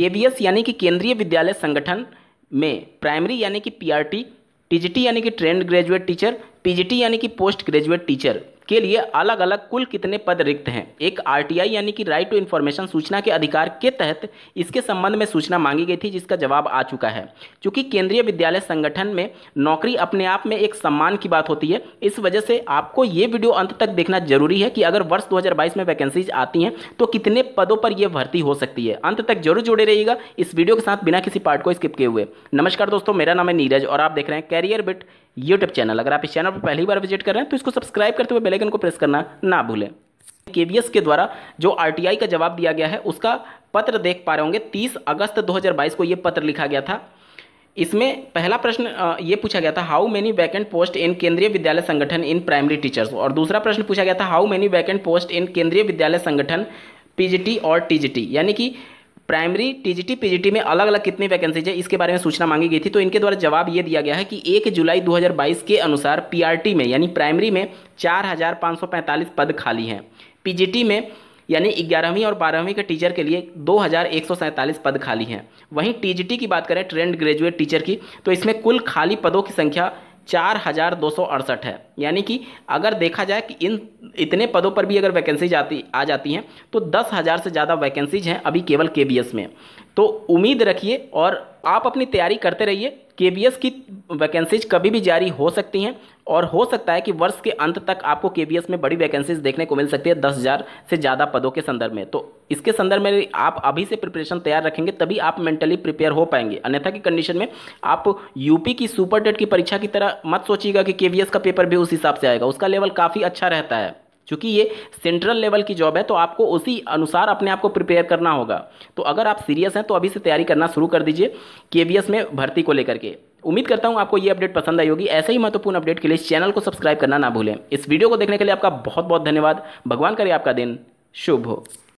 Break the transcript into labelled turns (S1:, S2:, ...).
S1: S यानी कि केंद्रीय विद्यालय संगठन में प्राइमरी यानी कि पीआरटी टीजीटी यानी कि ट्रेंड ग्रेजुएट टीचर पीजीटी यानी कि पोस्ट ग्रेजुएट टीचर के लिए अलग अलग कुल कितने पद रिक्त हैं एक आरटीआई यानी कि राइट टू इन्फॉर्मेशन सूचना के अधिकार के तहत इसके संबंध में सूचना मांगी गई थी जिसका जवाब आ चुका है चूंकि केंद्रीय विद्यालय संगठन में नौकरी अपने आप में एक सम्मान की बात होती है इस वजह से आपको ये वीडियो अंत तक देखना जरूरी है कि अगर वर्ष दो में वैकेंसीज आती हैं तो कितने पदों पर यह भर्ती हो सकती है अंत तक जरूर जुड़े रहिएगा इस वीडियो के साथ बिना किसी पार्ट को स्किप किए हुए नमस्कार दोस्तों मेरा नाम है नीरज और आप देख रहे हैं कैरियर बिट यूट्यूब चैनल अगर आप इस चैनल पर पहली बार विजिट कर रहे हैं तो इसको सब्सक्राइब करते हुए बेल आइकन को प्रेस करना ना भूलें केवीएस के द्वारा जो आरटीआई का जवाब दिया गया है उसका पत्र देख पा रहे होंगे 30 अगस्त 2022 को ये पत्र लिखा गया था इसमें पहला प्रश्न ये पूछा गया था how many vacant post in Kendriya Vidyalaya संगठन इन प्राइमरी टीचर्स और दूसरा प्रश्न पूछा गया था how many vacant post in Kendriya Vidyalaya संगठन पीजीटी और टीजीटी यानी कि प्राइमरी टीजीटी पीजीटी में अलग अलग कितनी वैकेंसीज है इसके बारे में सूचना मांगी गई थी तो इनके द्वारा जवाब ये दिया गया है कि एक जुलाई 2022 के अनुसार पीआरटी में यानी प्राइमरी में 4,545 पद खाली हैं पीजीटी में यानी ग्यारहवीं और बारहवीं के टीचर के लिए दो पद खाली हैं वहीं टीजीटी की बात करें ट्रेंड ग्रेजुएट टीचर की तो इसमें कुल खाली पदों की संख्या चार हज़ार दो सौ अड़सठ है यानी कि अगर देखा जाए कि इन इतने पदों पर भी अगर वैकेंसीज आती आ जाती हैं तो दस हज़ार से ज़्यादा वैकेंसीज हैं अभी केवल के में तो उम्मीद रखिए और आप अपनी तैयारी करते रहिए के की वैकेंसीज कभी भी जारी हो सकती हैं और हो सकता है कि वर्ष के अंत तक आपको के में बड़ी वैकेंसीज देखने को मिल सकती है दस हज़ार से ज़्यादा पदों के संदर्भ में तो इसके संदर्भ में आप अभी से प्रिपरेशन तैयार रखेंगे तभी आप मेंटली प्रिपेयर हो पाएंगे अन्यथा की कंडीशन में आप यूपी की सुपर टेट की परीक्षा की तरह मत सोचिएगा कि के का पेपर भी उस हिसाब से आएगा उसका लेवल काफ़ी अच्छा रहता है क्योंकि ये सेंट्रल लेवल की जॉब है तो आपको उसी अनुसार अपने आप को प्रिपेयर करना होगा तो अगर आप सीरियस हैं तो अभी से तैयारी करना शुरू कर दीजिए के में भर्ती को लेकर के उम्मीद करता हूं आपको ये अपडेट पसंद आई होगी ऐसे ही महत्वपूर्ण अपडेट के लिए इस चैनल को सब्सक्राइब करना ना भूलें इस वीडियो को देखने के लिए आपका बहुत बहुत धन्यवाद भगवान करे आपका दिन शुभ हो